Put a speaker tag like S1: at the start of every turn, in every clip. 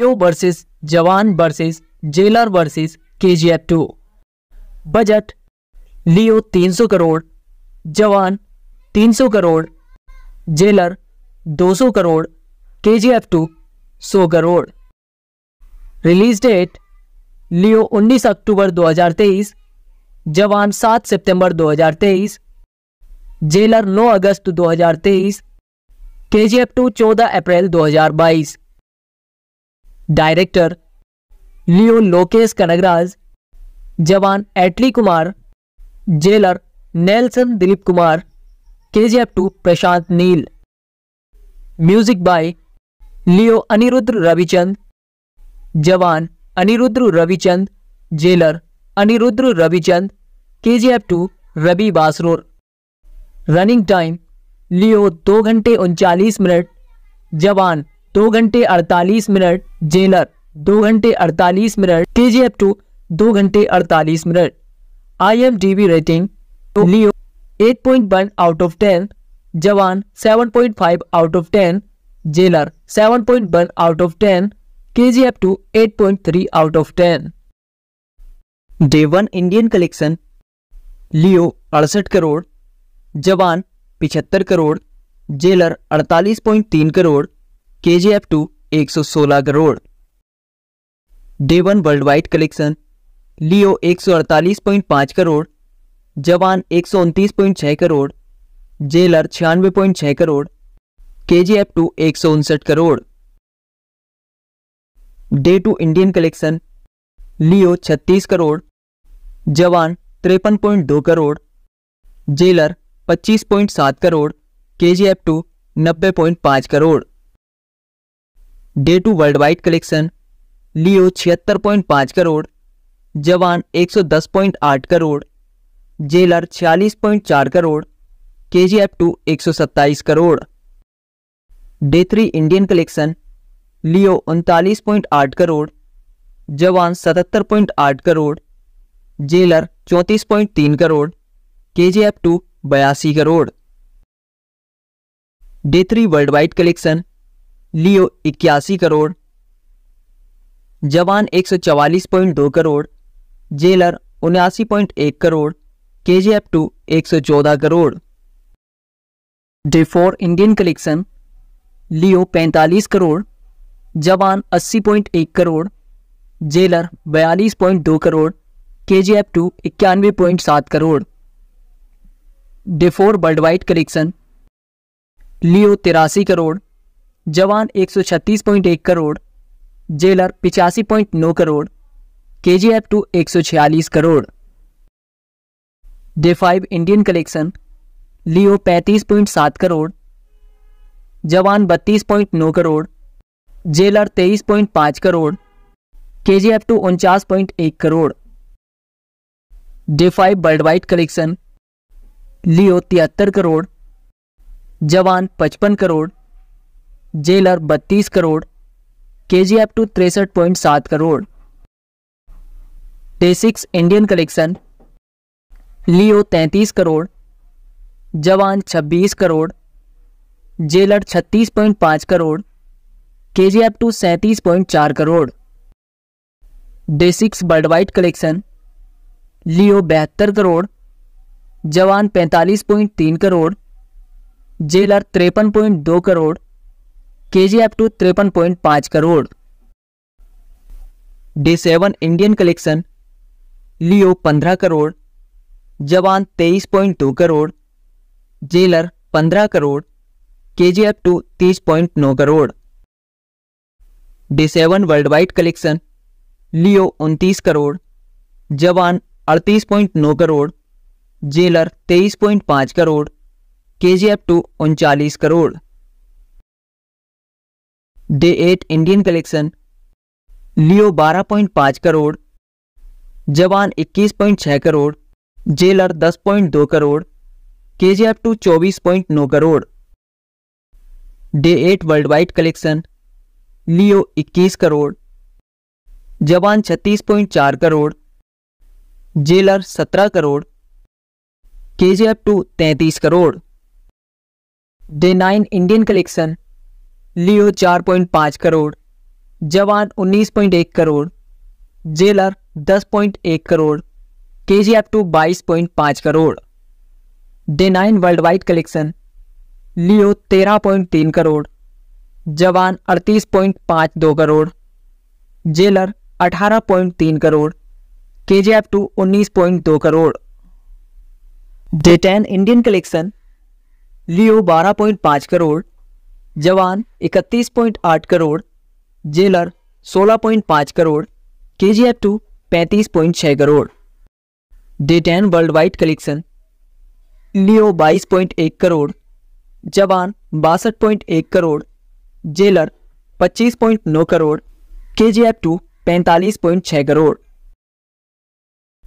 S1: यो versus Jawan versus Jailer versus K जी F two budget Leo 300 crore Jawan 300 crore jailer 200 crore के जी F two सौ crore release date Leo 19 October 2023 Jawan 7 सितंबर 2023 jailer 9 अगस्त 2023 के जी F two चौदह April 2022 director Leo Lokesh Kanagaraj Jawan Atlee Kumar Jailer Nelson Dilip Kumar K ji F two Prashanth Neel music by Leo Anirudh Ravichander Jawan Anirudh Ravichander Jailer Anirudh Ravichander K ji F two Ravi Basrur running time Leo दो घंटे उनचालीस minute जवान दो घंटे अड़तालीस मिनट जेलर दो घंटे अड़तालीस मिनट के जी एफ टू दो घंटे अड़तालीस मिनट I M D B rating तो Leo eight point one out of ten Jawan seven point five out of ten Jailer seven point one out of ten K ji F two eight point three out of ten day one Indian collection Leo अड़सठ करोड़ जवान पिछहत्तर crore jailer अड़तालीस point तीन करोड़ के जी F two एक सौ सोलह crore day one world wide collection Leo एक सौ अड़तालीस पॉइंट पाँच करोड़ जवान एक सौ उनतीस पॉइंट छः करोड़ जेलर छियानवे पॉइंट छः करोड़ के जी एफ टू एक सौ उनसठ crore day two Indian collection Leo छत्तीस करोड़ जवान तिरपन पॉइंट दो करोड़ जेलर पच्चीस पॉइंट सात करोड़ के जी एफ टू नब्बे पॉइंट पाँच crore day two world wide collection Leo छिहत्तर पॉइंट पाँच करोड़ जवान एक सौ दस पॉइंट आठ करोड़ जेलर छियालीस पॉइंट चार करोड़ के जी एफ टू एक सौ सत्ताईस crore day three Indian collection Leo उनतालीस पॉइंट आठ करोड़ जवान सतहत्तर पॉइंट आठ करोड़ जेलर चौंतीस पॉइंट तीन करोड़ के जी एफ टू बयासी crore day three world wide collection Leo इक्यासी करोड़ जवान 144.2 करोड़ जेलर उन्यासी पॉइंट एक करोड़ के जी एफ टू एक सौ चौदह crore day four Indian collection Leo पैंतालीस करोड़ जवान अस्सी पॉइंट एक करोड़ जेलर बयालीस पॉइंट दो करोड़ के जी एफ टू इक्यानवे पॉइंट सात crore day four world wide collection Leo तिरासी करोड़ जवान एक करोड़ जेलर पिचासी करोड़ के जी एफ टू एक crore day five Indian collection Leo 35.7 crore Jawan 32.9 crore jailer 23.5 crore के जी एफ टू उनचास crore day five world wide collection Leo तिहत्तर करोड़ जवान 55 करोड़ जेलर बत्तीस करोड़ के जी एफ टू तिरसठ पॉइंट सात crore day Indian collection Leo तैंतीस करोड़ जवान छब्बीस करोड़ जेलर छत्तीस पॉइंट पाँच करोड़ के जी एफ टू सैंतीस पॉइंट चार crore day six world wide collection Leo बहत्तर करोड़ जवान पैंतालीस पॉइंट तीन करोड़ जेलर तिरपन पॉइंट दो करोड़ के जी एफ टू तिरपन पॉइंट पाँच crore day seven Indian collection Leo पंद्रह करोड़ जवान तेईस पॉइंट दो करोड़ जेलर पंद्रह करोड़ के जी एफ टू तीस पॉइंट नौ crore day seven world wide collection Leo उनतीस करोड़ जवान अड़तीस पॉइंट नौ करोड़ जेलर तेईस पॉइंट पाँच करोड़ के जी एफ टू उनचालीस crore day eight Indian collection Leo 12.5 crore Jawan 21.6 crore jailer 10.2 crore के जी एफ टू चौबीस crore day eight world wide collection Leo 21 crore Jawan 36.4 crore jailer 17 crore के जी एफ टू तैंतीस crore day nine Indian collection Leo 4.5 crore Jawan 19.1 crore jailer 10.1 crore के जी एफ टू बाईस crore day nine world wide collection Leo 13.3 crore Jawan 38.52 crore jailer 18.3 crore के जी एफ टू उन्नीस crore day ten Indian collection Leo 12.5 crore Jawan 31.8 crore jailer 16.5 crore के जी F two पैंतीस crore day ten world wide collection Leo 22.1 crore Jawan एक crore jailer 25.9 crore के जी एफ टू पैंतालीस crore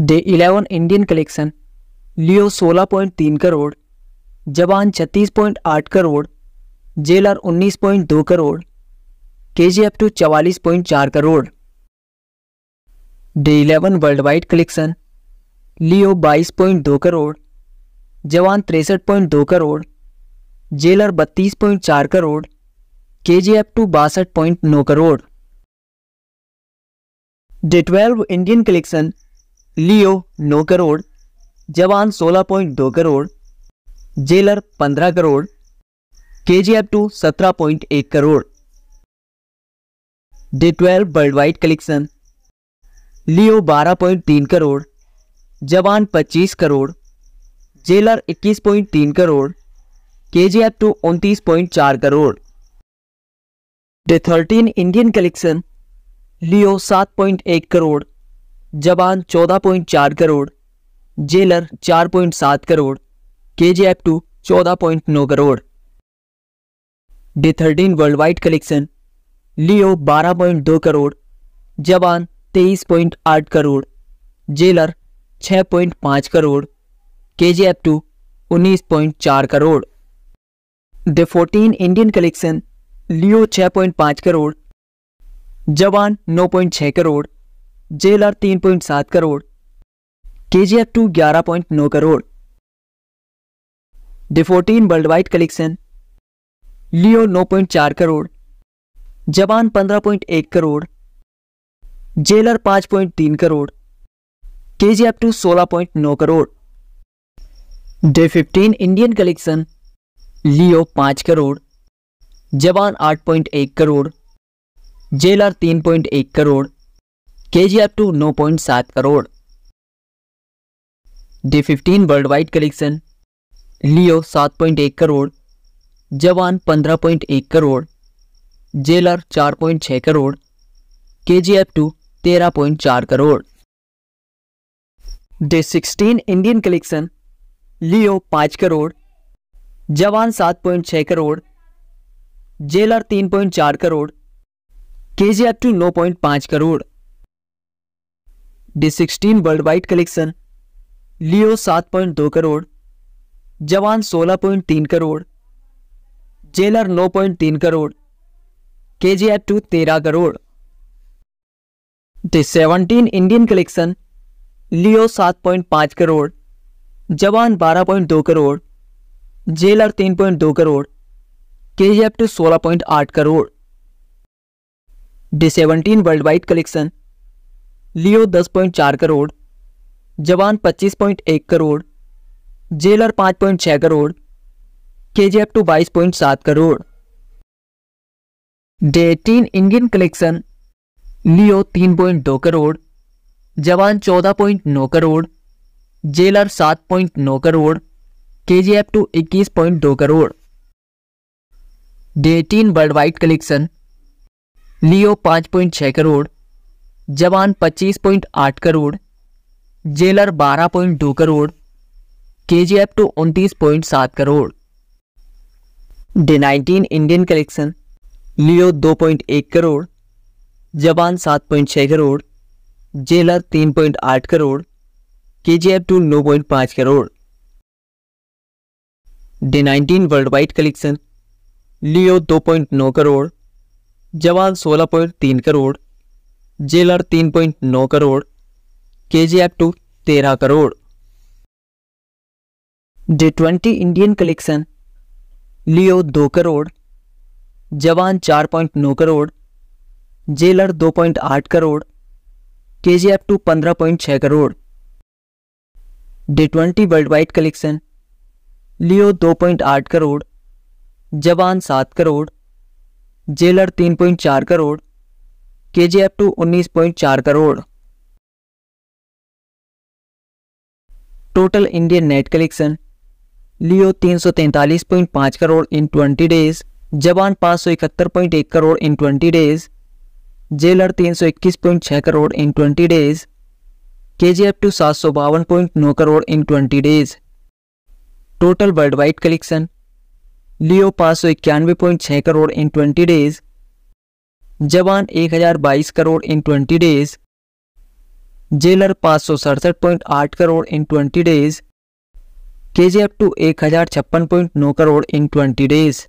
S1: day 11 Indian collection Leo 16.3 crore Jawan 36.8 crore jailer 19.2 crore के जी एफ टू चवालीस crore day eleven world wide collection Leo 22.2 crore Jawan दो करोड़ जेलर 32.4 करोड़ के जी एफ टू बासठ crore day twelve Indian collection Leo 9 crore Jawan 16.2 crore Jailer 15 crore के जी एफ टू सत्रह पॉइंट एक crore day twelve world wide collection Leo बारह पॉइंट तीन करोड़ जवान पच्चीस करोड़ जेलर इक्कीस पॉइंट तीन करोड़ के जी एफ टू उनतीस पॉइंट चार crore day thirteen Indian collection Leo सात पॉइंट एक करोड़ जवान चौदह पॉइंट चार करोड़ जेलर चार पॉइंट सात करोड़ के जी एफ टू चौदह पॉइंट नौ crore day thirteen world wide collection Leo 12.2 crore Jawan 23.8 crore jailer 6.5 crore के जी एफ टू उन्नीस crore day fourteen Indian collection Leo 6.5 crore Jawan 9.6 crore jailer 3.7 crore के जी एफ टू ग्यारह crore day fourteen world wide collection Leo 9.4 crore Jawan 15.1 crore jailer 5.3 crore के जी एफ टू सोलह crore day 15 Indian collection Leo 5 crore Jawan 8.1 crore Jailer 3.1 crore के जी एफ टू नौ crore day 15 world wide collection Leo 7.1 crore Jawan पंद्रह point एक करोड़ जेलर चार पॉइंट 4.6 करोड़ के जी एफ टू तेरह पॉइंट चार crore day sixteen Indian collection Leo पाँच करोड़ जवान सात पॉइंट छः करोड़ जेलर तीन पॉइंट चार करोड़ के जी एफ टू नौ पॉइंट पाँच crore day sixteen world wide collection Leo सात पॉइंट दो करोड़ जवान सोलह पॉइंट तीन करोड़ जेलर 9.3 करोड़ के जी टू तेरह crore day seventeen Indian collection Leo 7.5 crore Jawan 12.2 crore jailer 3.2 crore के जी टू आठ crore day seventeen world wide collection Leo 10.4 crore Jawan 25.1 crore Jailer 5.6 crore के जी एफ टू बाईस पॉइंट सात crore day Indian collection Leo तीन पॉइंट दो करोड़ जवान चौदह पॉइंट नौ करोड़ जेलर सात पॉइंट नौ करोड़ के जी एफ टू इक्कीस पॉइंट दो करोड़ डे तीन वर्ल्ड वाइड कलेक्शन लियो पाँच पॉइंट छः करोड़ जवान पच्चीस पॉइंट आठ करोड़ जेलर बारह पॉइंट दो करोड़ के जी एफ टू उनतीस पॉइंट सात crore day nineteen Indian collection Leo 2.1 crore Jawan 7.6 crore Jailer 3.8 crore के जी एफ टू नौ पॉइंट पाँच crore day nineteen world wide collection Leo 2.9 crore Jawan 16.3 crore jailer 3.9 crore के जी एफ टू तेरह crore day twenty Indian collection Leo दो करोड़ जवान चार पॉइंट नौ करोड़ जेलर दो पॉइंट आठ करोड़ के जी एफ टू पंद्रह पॉइंट छः crore day twenty world wide collection Leo दो पॉइंट आठ करोड़ जवान सात करोड़ जेलर तीन पॉइंट चार करोड़ के जी एफ टू उन्नीस पॉइंट चार crore total Indian net collection Leo 343.5 crore in twenty days Jawan 571.1 crore in twenty days Jailer तीन सौ इक्कीस 321.6 करोड़ इन ट्वेंटी डेज के जी एफ टू सात सौ बावन पॉइंट नौ crore in twenty days total world wide collection Leo पाँच सौ इक्यानवे पॉइंट छः करोड़ इन ट्वेंटी डेज जवान एक हज़ार बाईस crore in twenty days Jailer पाँच सौ सड़सठ पॉइंट आठ करोड़ इन ट्वेंटी डेज के जी एफ टू एक हजार छप्पन पॉइंट नौ करोड़ इन ट्वेंटी डेज